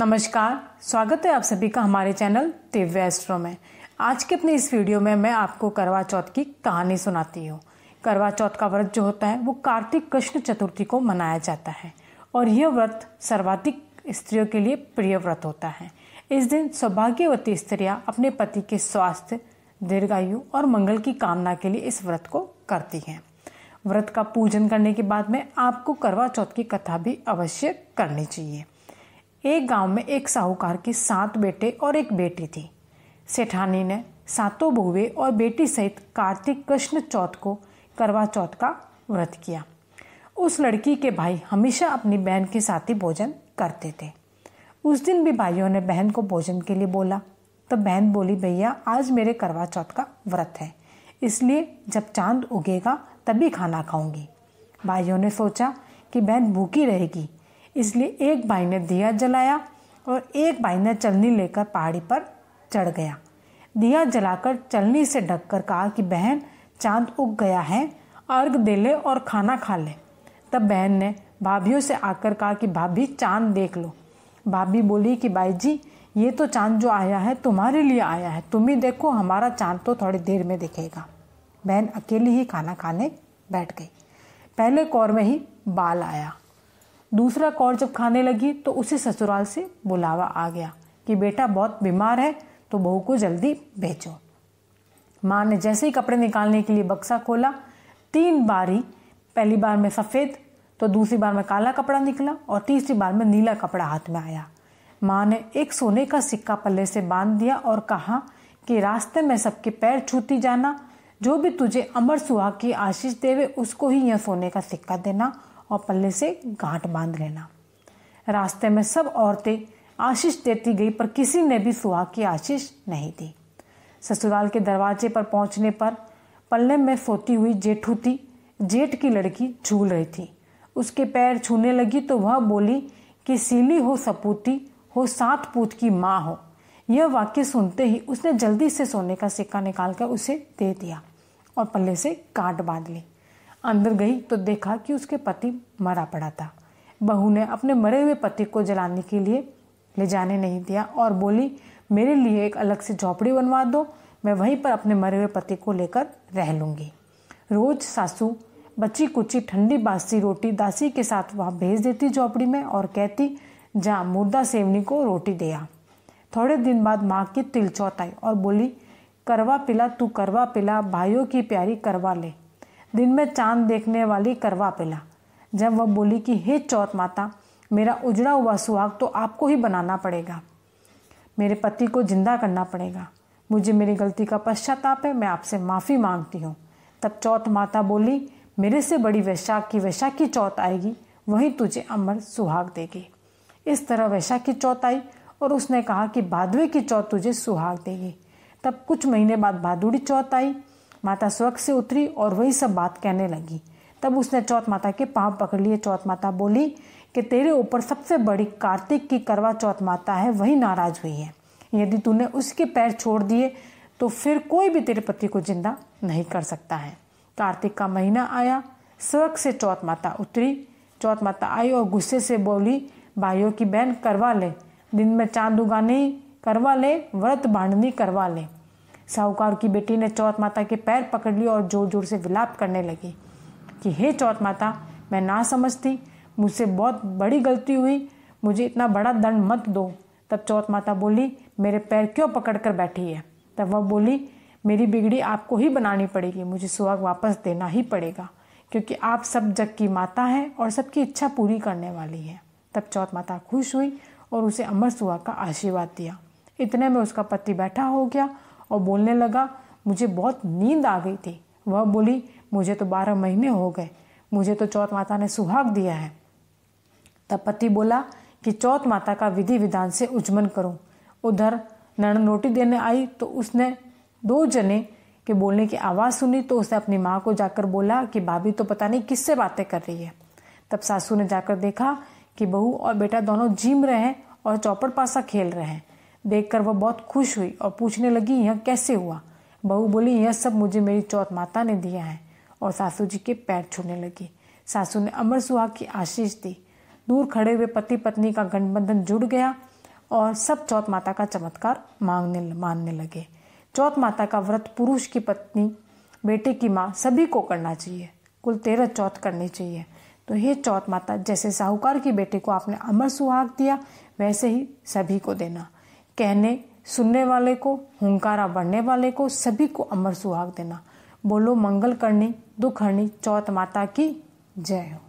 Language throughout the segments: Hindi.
नमस्कार स्वागत है आप सभी का हमारे चैनल दिव्य एस्ट्रो में आज के अपने इस वीडियो में मैं आपको करवा चौथ की कहानी सुनाती हूँ करवा चौथ का व्रत जो होता है वो कार्तिक कृष्ण चतुर्थी को मनाया जाता है और यह व्रत सर्वाधिक स्त्रियों के लिए प्रिय व्रत होता है इस दिन सौभाग्यवती स्त्रियाँ अपने पति के स्वास्थ्य दीर्घायु और मंगल की कामना के लिए इस व्रत को करती हैं व्रत का पूजन करने के बाद में आपको करवा चौथ की कथा भी अवश्य करनी चाहिए एक गांव में एक साहूकार की सात बेटे और एक बेटी थी सेठानी ने सातों बहुए और बेटी सहित कार्तिक कृष्ण चौथ को करवा चौथ का व्रत किया उस लड़की के भाई हमेशा अपनी बहन के साथ ही भोजन करते थे उस दिन भी भाइयों ने बहन को भोजन के लिए बोला तो बहन बोली भैया आज मेरे करवा चौथ का व्रत है इसलिए जब चांद उगेगा तभी खाना खाऊंगी भाइयों ने सोचा कि बहन भूखी रहेगी इसलिए एक भाई ने दिया जलाया और एक भाई ने चलनी लेकर पहाड़ी पर चढ़ गया दिया जलाकर चलनी से ढककर कहा कि बहन चांद उग गया है अर्घ दे ले और खाना खा ले तब बहन ने भाभीियों से आकर कहा कि भाभी चांद देख लो भाभी बोली कि भाई जी ये तो चांद जो आया है तुम्हारे लिए आया है तुम ही देखो हमारा चांद तो थोड़ी देर में दिखेगा बहन अकेली ही खाना खाने बैठ गई पहले कौर में ही बाल आया दूसरा कौर जब खाने लगी तो उसे ससुराल से बुलावा आ गया कि बेटा बहुत बीमार है तो बहू को जल्दी भेजो माँ ने जैसे ही कपड़े निकालने के लिए बक्सा खोला तीन बार ही पहली बार में सफ़ेद तो दूसरी बार में काला कपड़ा निकला और तीसरी बार में नीला कपड़ा हाथ में आया माँ ने एक सोने का सिक्का पल्ले से बांध दिया और कहा कि रास्ते में सबके पैर छूती जाना जो भी तुझे अमर सुहाग की आशीष देवे उसको ही यह सोने का सिक्का देना और पल्ले से गांठ बांध लेना रास्ते में सब औरतें आशीष देती गई पर किसी ने भी सुहाग की आशीष नहीं दी ससुराल के दरवाजे पर पहुंचने पर पल्ले में सोती हुई जेठू थी जेठ की लड़की झूल रही थी उसके पैर छूने लगी तो वह बोली कि सीली हो सपूती हो सात पूत की माँ हो यह वाक्य सुनते ही उसने जल्दी से सोने का सिक्का निकालकर उसे दे दिया और पल्ले से काट बांध ली अंदर गई तो देखा कि उसके पति मरा पड़ा था बहू ने अपने मरे हुए पति को जलाने के लिए ले जाने नहीं दिया और बोली मेरे लिए एक अलग से झोपड़ी बनवा दो मैं वहीं पर अपने मरे हुए पति को लेकर रह लूँगी रोज सासू बची कुची ठंडी बासी रोटी दासी के साथ वहाँ भेज देती झोपड़ी में और कहती जा मुर्दा सेवनी को रोटी दिया थोड़े दिन बाद माँ की तिलचौत आई और बोली करवा पिला तू करवा पिला भाइयों की प्यारी करवा ले दिन में चांद देखने वाली करवा पिला जब वह बोली कि हे चौथ माता मेरा उजड़ा हुआ सुहाग तो आपको ही बनाना पड़ेगा मेरे पति को जिंदा करना पड़ेगा मुझे मेरी गलती का पश्चाताप है मैं आपसे माफ़ी मांगती हूँ तब चौथ माता बोली मेरे से बड़ी वैशाख की वैशाख की चौथ आएगी वहीं तुझे अमर सुहाग देगी इस तरह वैशाख की चौथ आई और उसने कहा कि भादुए की चौथ तुझे सुहाग देगी तब कुछ महीने बाद भादुड़ी चौथ आई माता स्वर्ग से उतरी और वही सब बात कहने लगी तब उसने चौथ माता के पाँव पकड़ लिए चौथ माता बोली कि तेरे ऊपर सबसे बड़ी कार्तिक की करवा चौथ माता है वही नाराज हुई है यदि तूने उसके पैर छोड़ दिए तो फिर कोई भी तेरे पति को जिंदा नहीं कर सकता है कार्तिक का महीना आया स्वर्ग से चौथ माता उतरी चौथ माता आई और गुस्से से बोली भाइयों की बहन करवा ले दिन में चांद उगा करवा ले व्रत बांधनी करवा ले साहूकार की बेटी ने चौथ माता के पैर पकड़ लिए और जोर जोर से विलाप करने लगी कि हे चौथ माता मैं ना समझती मुझसे बहुत बड़ी गलती हुई मुझे इतना बड़ा दंड मत दो तब चौथ माता बोली मेरे पैर क्यों पकड़ कर बैठी है तब वह बोली मेरी बिगड़ी आपको ही बनानी पड़ेगी मुझे सुहाग वापस देना ही पड़ेगा क्योंकि आप सब जग की माता हैं और सबकी इच्छा पूरी करने वाली है तब चौथ माता खुश हुई और उसे अमर सुहाग का आशीर्वाद दिया इतने में उसका पति बैठा हो गया और बोलने लगा मुझे बहुत नींद आ गई थी वह बोली मुझे तो बारह महीने हो गए मुझे तो चौथ माता ने सुहाग दिया है तब पति बोला कि चौथ माता का विधि विधान से उजमन करूं उधर ननद रोटी देने आई तो उसने दो जने के बोलने की आवाज़ सुनी तो उसने अपनी माँ को जाकर बोला कि भाभी तो पता नहीं किससे बातें कर रही है तब सासू ने जाकर देखा कि बहू और बेटा दोनों जीम रहे हैं और चौपड़ पासा खेल रहे हैं देखकर वह बहुत खुश हुई और पूछने लगी यह कैसे हुआ बहू बोली यह सब मुझे मेरी चौथ माता ने दिया है और सासू जी के पैर छूने लगी सासू ने अमर सुहाग की आशीष दी दूर खड़े हुए पति पत्नी का गठबंधन जुड़ गया और सब चौथ माता का चमत्कार मांगने मानने लगे चौथ माता का व्रत पुरुष की पत्नी बेटे की माँ सभी को करना चाहिए कुल तेरह चौथ करनी चाहिए तो ये चौथ माता जैसे साहूकार की बेटे को आपने अमर सुहाग दिया वैसे ही सभी को देना कहने सुनने वाले को हुंकारा बढ़ने वाले को सभी को अमर सुहाग देना बोलो मंगल करनी दुख हरणी चौथ माता की जय हो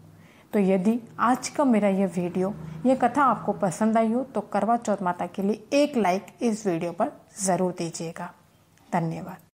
तो यदि आज का मेरा यह वीडियो यह कथा आपको पसंद आई हो तो करवा चौथ माता के लिए एक लाइक इस वीडियो पर ज़रूर दीजिएगा धन्यवाद